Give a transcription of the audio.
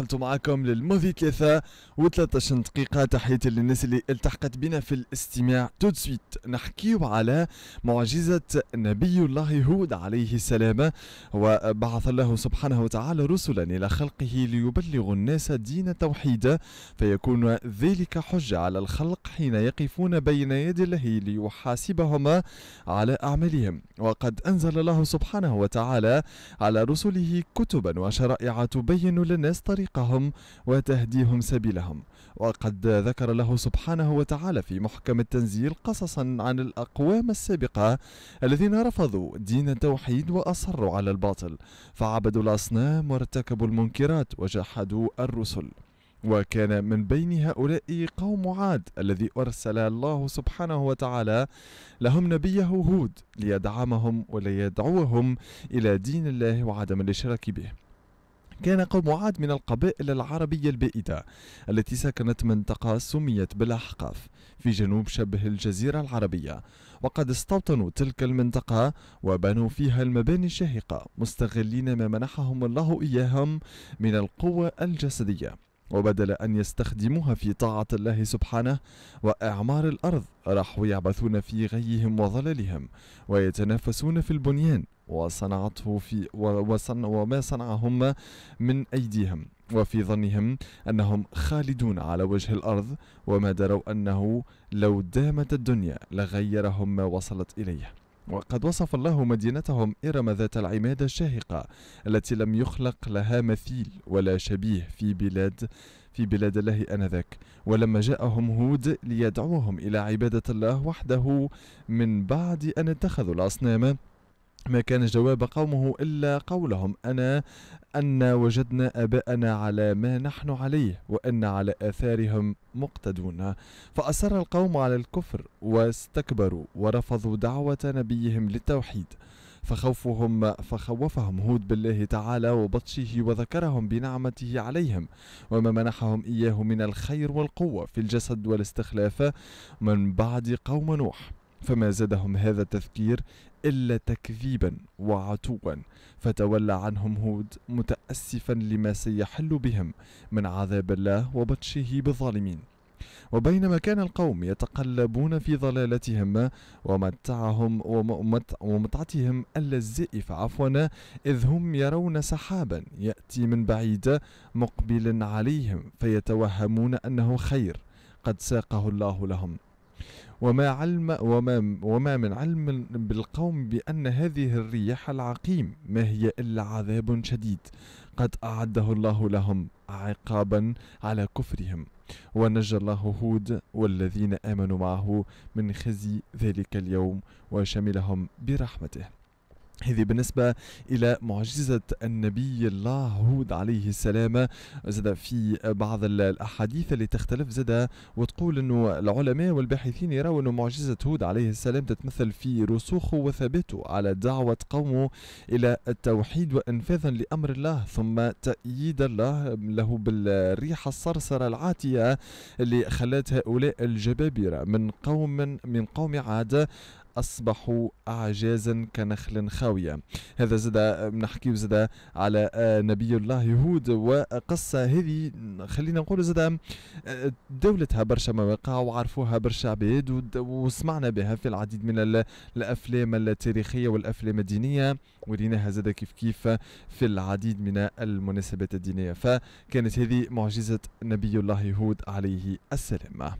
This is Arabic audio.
دخلت معكم للموفي ثلاثة و13 دقيقة تحية للناس اللي التحقت بنا في الاستماع تو سويت نحكيو على معجزة نبي الله هود عليه السلام وبعث الله سبحانه وتعالى رسلا إلى خلقه ليبلغوا الناس دين التوحيد فيكون ذلك حجة على الخلق حين يقفون بين يدي الله ليحاسبهم على أعمالهم وقد أنزل الله سبحانه وتعالى على رسله كتبا وشرائع تبين للناس طريق طريقهم وتهديهم سبيلهم وقد ذكر له سبحانه وتعالى في محكم التنزيل قصصا عن الأقوام السابقة الذين رفضوا دين التوحيد وأصروا على الباطل فعبدوا الأصنام وارتكبوا المنكرات وجحدوا الرسل وكان من بين هؤلاء قوم عاد الذي أرسل الله سبحانه وتعالى لهم نبيه هود ليدعمهم وليدعوهم إلى دين الله وعدم الإشراك به كان قوم عاد من القبائل العربية البائدة التي سكنت منطقة سميت بالأحقاف في جنوب شبه الجزيرة العربية وقد استوطنوا تلك المنطقة وبنوا فيها المباني الشاهقة مستغلين ما منحهم الله إياهم من القوة الجسدية وبدل أن يستخدموها في طاعة الله سبحانه وإعمار الأرض راحوا يعبثون في غيهم وظللهم ويتنافسون في البنيان وصنعته في وصن وما صنعهم من أيديهم وفي ظنهم أنهم خالدون على وجه الأرض وما دروا أنه لو دامت الدنيا لغيرهم ما وصلت إليه وقد وصف الله مدينتهم إرم ذات العمادة الشاهقة التي لم يخلق لها مثيل ولا شبيه في بلاد في بلاد الله آنذاك ولما جاءهم هود ليدعوهم إلى عبادة الله وحده من بعد أن اتخذوا الأصنام ما كان جواب قومه إلا قولهم أنا أن وجدنا آباءنا على ما نحن عليه وأن على آثارهم مقتدون فأصر القوم على الكفر واستكبروا ورفضوا دعوة نبيهم للتوحيد فخوفهم فخوفهم هود بالله تعالى وبطشه وذكرهم بنعمته عليهم وما منحهم إياه من الخير والقوة في الجسد والاستخلاف من بعد قوم نوح فما زادهم هذا التذكير إلا تكذيبا وعتوا فتولى عنهم هود متأسفا لما سيحل بهم من عذاب الله وبطشه بالظالمين وبينما كان القوم يتقلبون في ضلالتهم ومتعهم ومتعتهم اللزائف عفوا إذ هم يرون سحابا يأتي من بعيد مقبلا عليهم فيتوهمون أنه خير قد ساقه الله لهم وما علم وما وما من علم بالقوم بأن هذه الرياح العقيم ما هي إلا عذاب شديد قد أعده الله لهم عقابا على كفرهم ونجى الله هود والذين آمنوا معه من خزي ذلك اليوم وشملهم برحمته هذه بالنسبة إلى معجزة النبي الله هود عليه السلام زاد في بعض الأحاديث اللي تختلف زاد وتقول أنه العلماء والباحثين يروا أنه معجزة هود عليه السلام تتمثل في رسوخه وثباته على دعوة قومه إلى التوحيد وإنفاذا لأمر الله ثم تأييد الله له بالريحة الصرصرة العاتية اللي خلت هؤلاء الجبابرة من قوم من قوم عاد أصبحوا أعجازا كنخل خاوية هذا زاد نحكيه زاد على آه، نبي الله يهود وقصة هذه خلينا نقول زاد آه، دولتها برشا مواقع وعرفوها برشا عباد وسمعنا بها في العديد من الأفلام التاريخية والأفلام الدينية وريناها زاد كيف كيف في العديد من المناسبات الدينية فكانت هذه معجزة نبي الله يهود عليه السلام